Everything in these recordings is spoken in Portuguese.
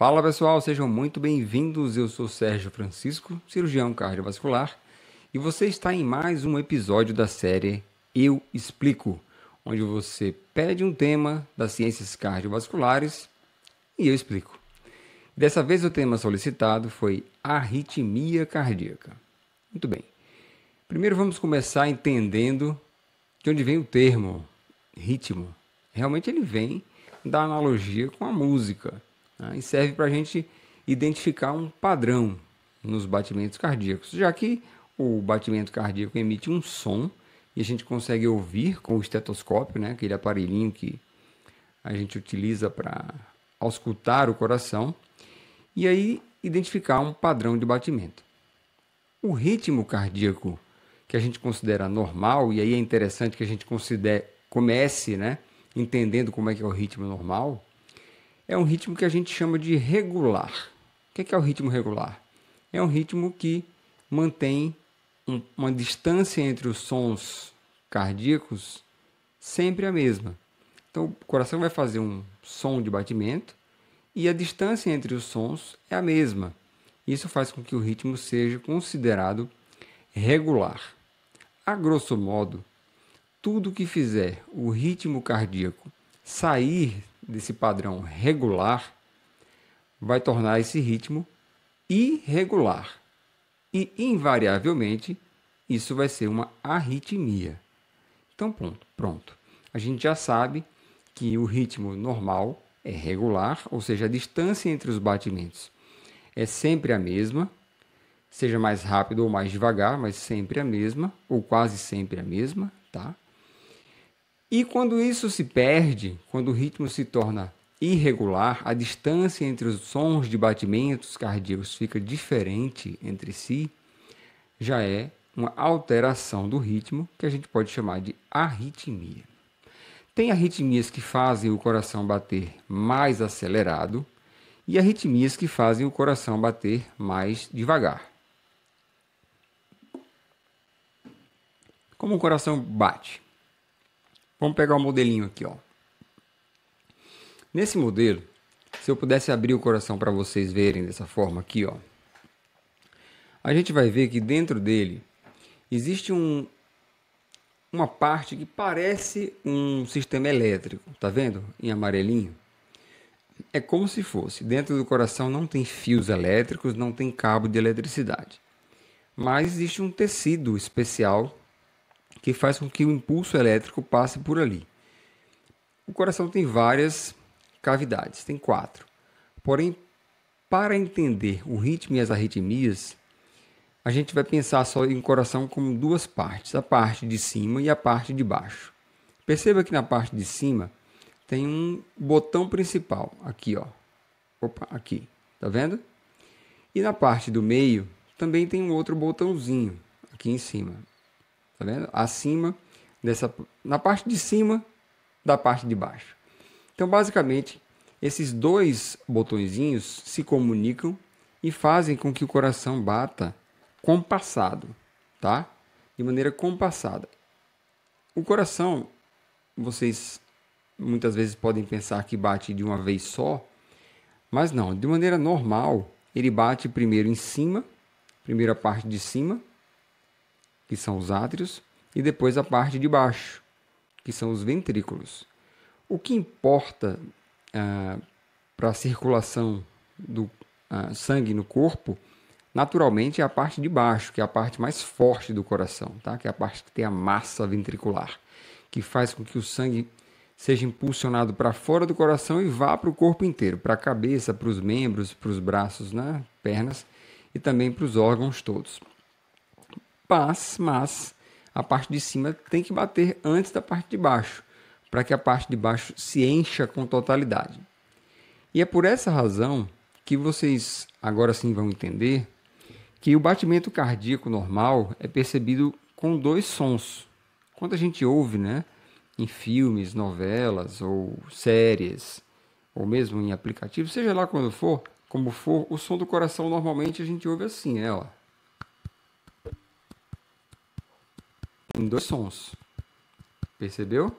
Fala pessoal, sejam muito bem-vindos. Eu sou Sérgio Francisco, cirurgião cardiovascular, e você está em mais um episódio da série Eu Explico, onde você pede um tema das ciências cardiovasculares e eu explico. Dessa vez o tema solicitado foi arritmia cardíaca. Muito bem. Primeiro vamos começar entendendo de onde vem o termo ritmo. Realmente ele vem da analogia com a música né? e serve para a gente identificar um padrão nos batimentos cardíacos, já que o batimento cardíaco emite um som e a gente consegue ouvir com o estetoscópio, né? aquele aparelhinho que a gente utiliza para auscultar o coração, e aí identificar um padrão de batimento. O ritmo cardíaco que a gente considera normal, e aí é interessante que a gente considere, comece né, entendendo como é que é o ritmo normal, é um ritmo que a gente chama de regular. O que é, é o ritmo regular? É um ritmo que mantém uma distância entre os sons cardíacos sempre a mesma. Então, o coração vai fazer um som de batimento e a distância entre os sons é a mesma. Isso faz com que o ritmo seja considerado regular. A grosso modo, tudo que fizer o ritmo cardíaco sair desse padrão regular vai tornar esse ritmo irregular. E, invariavelmente, isso vai ser uma arritmia. Então, pronto, pronto. A gente já sabe que o ritmo normal é regular, ou seja, a distância entre os batimentos é sempre a mesma, seja mais rápido ou mais devagar, mas sempre a mesma, ou quase sempre a mesma, tá? E quando isso se perde, quando o ritmo se torna irregular, a distância entre os sons de batimentos cardíacos fica diferente entre si, já é uma alteração do ritmo que a gente pode chamar de arritmia. Tem arritmias que fazem o coração bater mais acelerado e arritmias que fazem o coração bater mais devagar. Como o coração bate? Vamos pegar o um modelinho aqui, ó. Nesse modelo, se eu pudesse abrir o coração para vocês verem dessa forma aqui, ó. A gente vai ver que dentro dele existe um, uma parte que parece um sistema elétrico, tá vendo? Em amarelinho. É como se fosse. Dentro do coração não tem fios elétricos, não tem cabo de eletricidade. Mas existe um tecido especial que faz com que o impulso elétrico passe por ali. O coração tem várias cavidades, tem quatro. Porém, para entender o ritmo e as arritmias, a gente vai pensar só em coração como duas partes, a parte de cima e a parte de baixo. Perceba que na parte de cima tem um botão principal aqui, ó. Opa, aqui. Tá vendo? E na parte do meio também tem um outro botãozinho aqui em cima tá vendo? Acima dessa, na parte de cima da parte de baixo. Então, basicamente, esses dois botõezinhos se comunicam e fazem com que o coração bata compassado, tá? De maneira compassada. O coração, vocês muitas vezes podem pensar que bate de uma vez só, mas não, de maneira normal, ele bate primeiro em cima, primeira parte de cima, que são os átrios, e depois a parte de baixo, que são os ventrículos. O que importa ah, para a circulação do ah, sangue no corpo, naturalmente, é a parte de baixo, que é a parte mais forte do coração, tá? que é a parte que tem a massa ventricular, que faz com que o sangue seja impulsionado para fora do coração e vá para o corpo inteiro, para a cabeça, para os membros, para os braços, né? pernas e também para os órgãos todos mas, mas a parte de cima tem que bater antes da parte de baixo, para que a parte de baixo se encha com totalidade. E é por essa razão que vocês agora sim vão entender que o batimento cardíaco normal é percebido com dois sons. Quando a gente ouve, né, em filmes, novelas ou séries, ou mesmo em aplicativos, seja lá quando for, como for, o som do coração normalmente a gente ouve assim, né, ó. dois sons. Percebeu?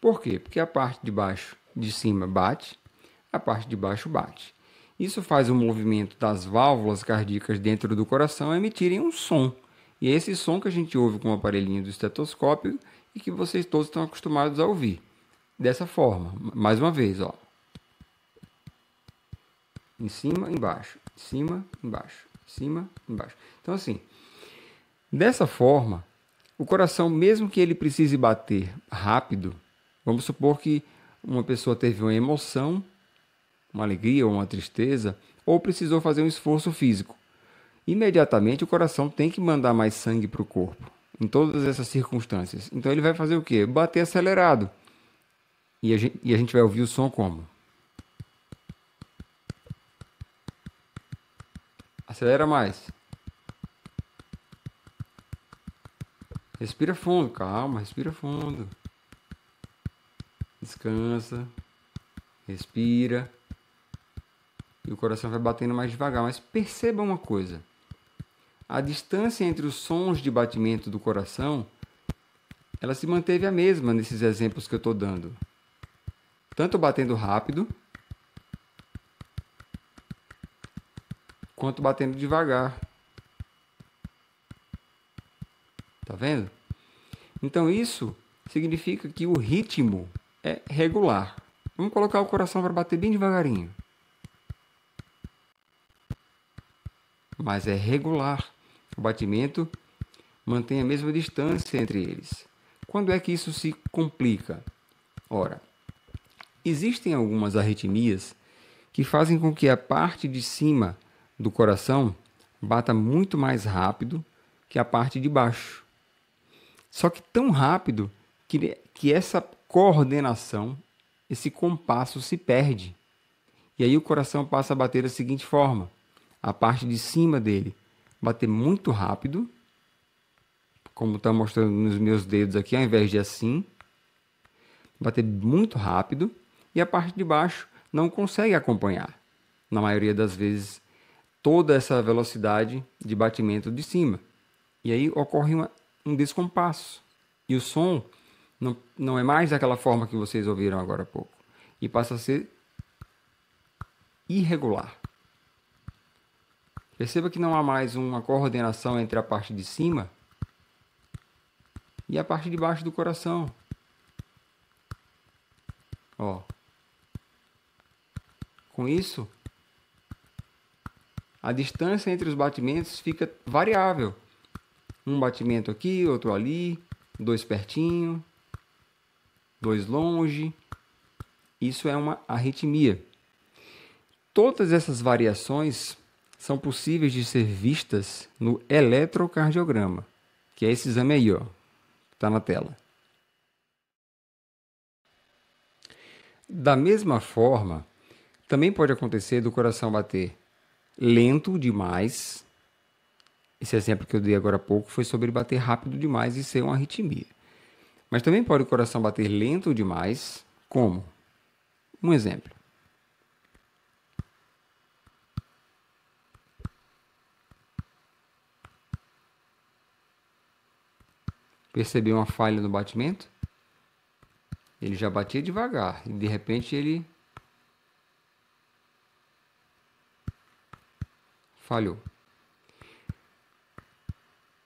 Por quê? Porque a parte de baixo de cima bate, a parte de baixo bate. Isso faz o movimento das válvulas cardíacas dentro do coração emitirem um som. E é esse som que a gente ouve com o aparelhinho do estetoscópio e que vocês todos estão acostumados a ouvir. Dessa forma, mais uma vez, ó. Em cima, embaixo, em cima, embaixo, em cima, embaixo. Então assim, Dessa forma, o coração, mesmo que ele precise bater rápido, vamos supor que uma pessoa teve uma emoção, uma alegria ou uma tristeza, ou precisou fazer um esforço físico. Imediatamente o coração tem que mandar mais sangue para o corpo, em todas essas circunstâncias. Então ele vai fazer o quê? Bater acelerado. E a gente, e a gente vai ouvir o som como? Acelera mais. Respira fundo, calma, respira fundo. Descansa. Respira. E o coração vai batendo mais devagar. Mas perceba uma coisa: a distância entre os sons de batimento do coração ela se manteve a mesma nesses exemplos que eu estou dando. Tanto batendo rápido, quanto batendo devagar. Tá vendo? Então isso significa que o ritmo é regular. Vamos colocar o coração para bater bem devagarinho. Mas é regular. O batimento mantém a mesma distância entre eles. Quando é que isso se complica? Ora, existem algumas arritmias que fazem com que a parte de cima do coração bata muito mais rápido que a parte de baixo. Só que tão rápido que, que essa coordenação, esse compasso se perde. E aí o coração passa a bater da seguinte forma: a parte de cima dele bater muito rápido, como está mostrando nos meus dedos aqui, ao invés de assim, bater muito rápido, e a parte de baixo não consegue acompanhar. Na maioria das vezes, toda essa velocidade de batimento de cima. E aí ocorre uma um descompasso. E o som não, não é mais daquela forma que vocês ouviram agora há pouco. E passa a ser irregular. Perceba que não há mais uma coordenação entre a parte de cima e a parte de baixo do coração. Ó. Com isso, a distância entre os batimentos fica variável. Um batimento aqui, outro ali, dois pertinho, dois longe. Isso é uma arritmia. Todas essas variações são possíveis de ser vistas no eletrocardiograma, que é esse exame aí, ó, está na tela. Da mesma forma, também pode acontecer do coração bater lento demais esse exemplo que eu dei agora há pouco foi sobre bater rápido demais e ser uma arritmia. Mas também pode o coração bater lento demais, como? Um exemplo. Percebeu uma falha no batimento? Ele já batia devagar e de repente ele falhou.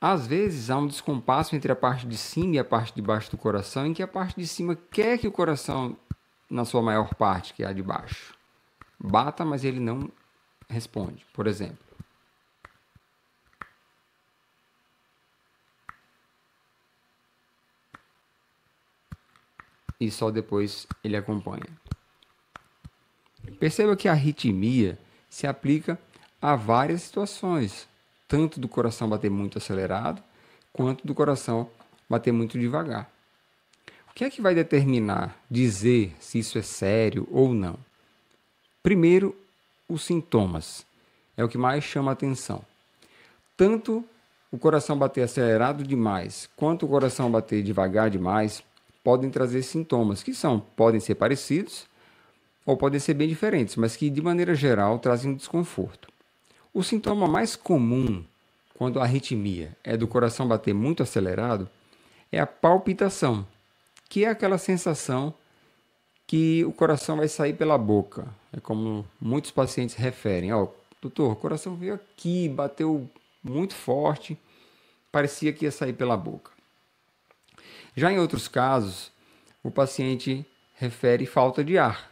Às vezes há um descompasso entre a parte de cima e a parte de baixo do coração, em que a parte de cima quer que o coração, na sua maior parte, que é a de baixo, bata, mas ele não responde, por exemplo. E só depois ele acompanha. Perceba que a arritmia se aplica a várias situações, tanto do coração bater muito acelerado, quanto do coração bater muito devagar. O que é que vai determinar, dizer se isso é sério ou não? Primeiro, os sintomas. É o que mais chama a atenção. Tanto o coração bater acelerado demais, quanto o coração bater devagar demais, podem trazer sintomas que são, podem ser parecidos ou podem ser bem diferentes, mas que de maneira geral trazem um desconforto. O sintoma mais comum quando a arritmia é do coração bater muito acelerado é a palpitação, que é aquela sensação que o coração vai sair pela boca. É como muitos pacientes referem: Ó, oh, doutor, o coração veio aqui, bateu muito forte, parecia que ia sair pela boca. Já em outros casos, o paciente refere falta de ar.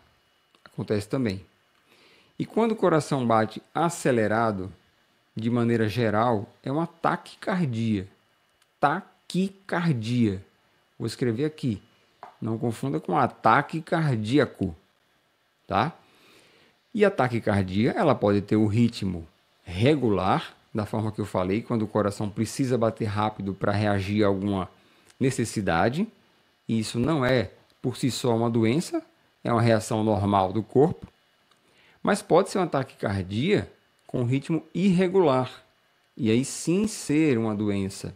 Acontece também. E quando o coração bate acelerado, de maneira geral, é uma taquicardia. Taquicardia. Vou escrever aqui. Não confunda com ataque cardíaco, tá? E a taquicardia, ela pode ter o ritmo regular, da forma que eu falei, quando o coração precisa bater rápido para reagir a alguma necessidade. E isso não é por si só uma doença, é uma reação normal do corpo. Mas pode ser uma taquicardia com ritmo irregular, e aí sim ser uma doença.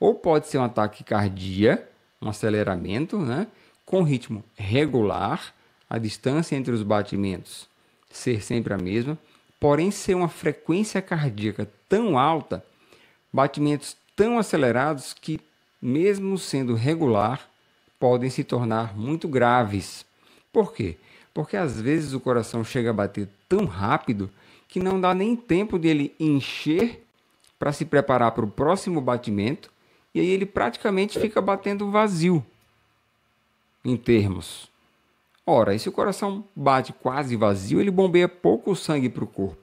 Ou pode ser um ataque cardíaco, um aceleramento, né, com ritmo regular, a distância entre os batimentos ser sempre a mesma, porém ser uma frequência cardíaca tão alta, batimentos tão acelerados que, mesmo sendo regular, podem se tornar muito graves. Por quê? porque às vezes o coração chega a bater tão rápido que não dá nem tempo dele encher para se preparar para o próximo batimento e aí ele praticamente fica batendo vazio em termos. Ora, e se o coração bate quase vazio, ele bombeia pouco sangue para o corpo.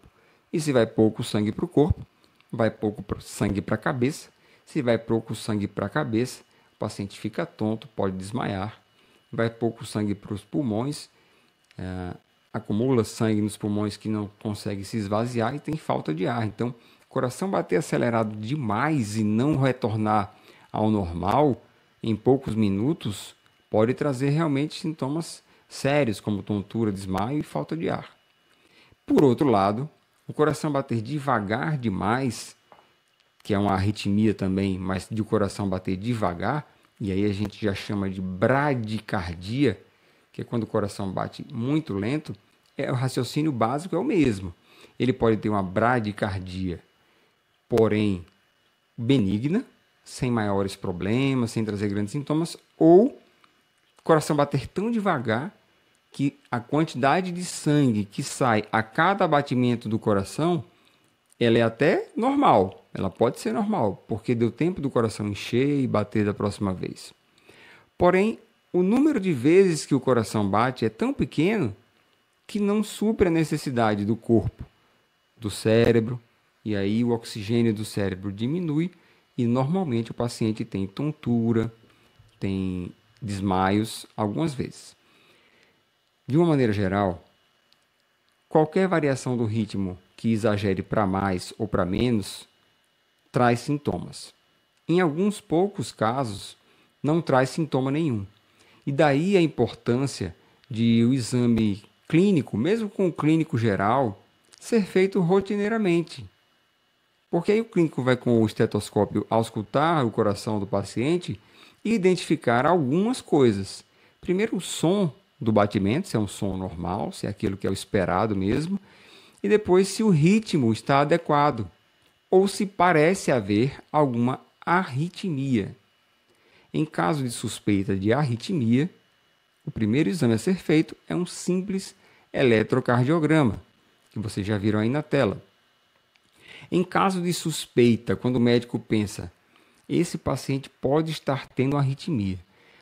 E se vai pouco sangue para o corpo, vai pouco sangue para a cabeça. Se vai pouco sangue para a cabeça, o paciente fica tonto, pode desmaiar. Vai pouco sangue para os pulmões, é, acumula sangue nos pulmões que não consegue se esvaziar e tem falta de ar. Então, coração bater acelerado demais e não retornar ao normal em poucos minutos pode trazer realmente sintomas sérios como tontura, desmaio e falta de ar. Por outro lado, o coração bater devagar demais, que é uma arritmia também, mas de o coração bater devagar, e aí a gente já chama de bradicardia, que é quando o coração bate muito lento, é, o raciocínio básico é o mesmo. Ele pode ter uma bradicardia, porém benigna, sem maiores problemas, sem trazer grandes sintomas, ou coração bater tão devagar que a quantidade de sangue que sai a cada batimento do coração, ela é até normal. Ela pode ser normal, porque deu tempo do coração encher e bater da próxima vez. Porém, o número de vezes que o coração bate é tão pequeno que não supre a necessidade do corpo, do cérebro, e aí o oxigênio do cérebro diminui e normalmente o paciente tem tontura, tem desmaios algumas vezes. De uma maneira geral, qualquer variação do ritmo que exagere para mais ou para menos traz sintomas. Em alguns poucos casos, não traz sintoma nenhum. E daí a importância de o exame clínico, mesmo com o clínico geral, ser feito rotineiramente. Porque aí o clínico vai com o estetoscópio auscultar o coração do paciente e identificar algumas coisas. Primeiro, o som do batimento, se é um som normal, se é aquilo que é o esperado mesmo, e depois se o ritmo está adequado ou se parece haver alguma arritmia. Em caso de suspeita de arritmia, o primeiro exame a ser feito é um simples eletrocardiograma, que vocês já viram aí na tela. Em caso de suspeita, quando o médico pensa, esse paciente pode estar tendo arritmia,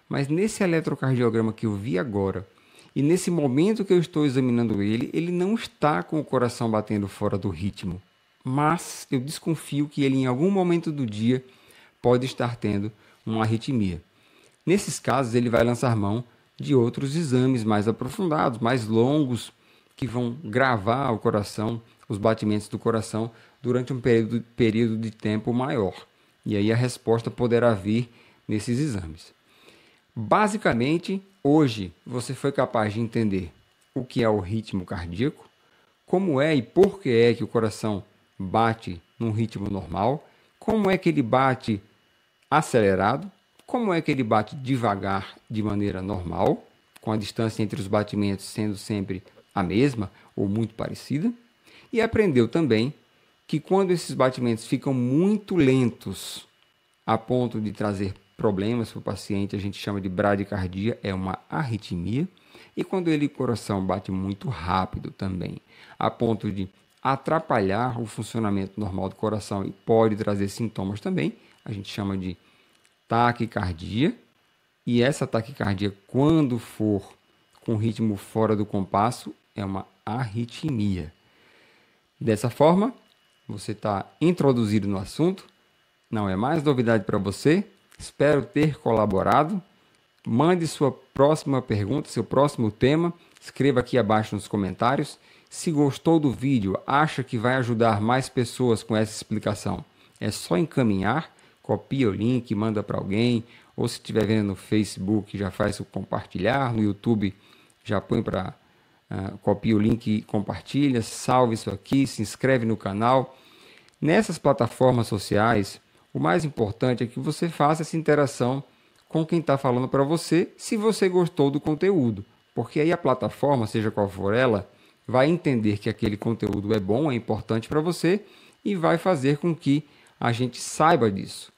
mas nesse eletrocardiograma que eu vi agora, e nesse momento que eu estou examinando ele, ele não está com o coração batendo fora do ritmo, mas eu desconfio que ele em algum momento do dia pode estar tendo uma arritmia. Nesses casos, ele vai lançar mão de outros exames mais aprofundados, mais longos, que vão gravar o coração, os batimentos do coração, durante um período, período de tempo maior. E aí a resposta poderá vir nesses exames. Basicamente, hoje você foi capaz de entender o que é o ritmo cardíaco, como é e por que é que o coração bate num ritmo normal, como é que ele bate acelerado. Como é que ele bate devagar de maneira normal, com a distância entre os batimentos sendo sempre a mesma ou muito parecida? E aprendeu também que quando esses batimentos ficam muito lentos, a ponto de trazer problemas para o paciente, a gente chama de bradicardia, é uma arritmia. E quando ele, o coração bate muito rápido também, a ponto de atrapalhar o funcionamento normal do coração e pode trazer sintomas também, a gente chama de taquicardia. E essa taquicardia, quando for com ritmo fora do compasso, é uma arritmia. Dessa forma, você está introduzido no assunto, não é mais novidade para você. Espero ter colaborado. Mande sua próxima pergunta, seu próximo tema. Escreva aqui abaixo nos comentários. Se gostou do vídeo, acha que vai ajudar mais pessoas com essa explicação, é só encaminhar copia o link, manda para alguém, ou se estiver vendo no Facebook, já faz o compartilhar, no YouTube já põe para uh, ah, copia o link, compartilha, salve isso aqui, se inscreve no canal. Nessas plataformas sociais, o mais importante é que você faça essa interação com quem está falando para você, se você gostou do conteúdo, porque aí a plataforma, seja qual for ela, vai entender que aquele conteúdo é bom, é importante para você e vai fazer com que a gente saiba disso.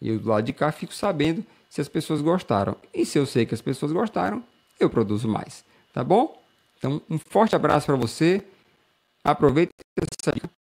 E eu do lado de cá fico sabendo se as pessoas gostaram. E se eu sei que as pessoas gostaram, eu produzo mais. Tá bom? Então, um forte abraço para você. Aproveita essa dica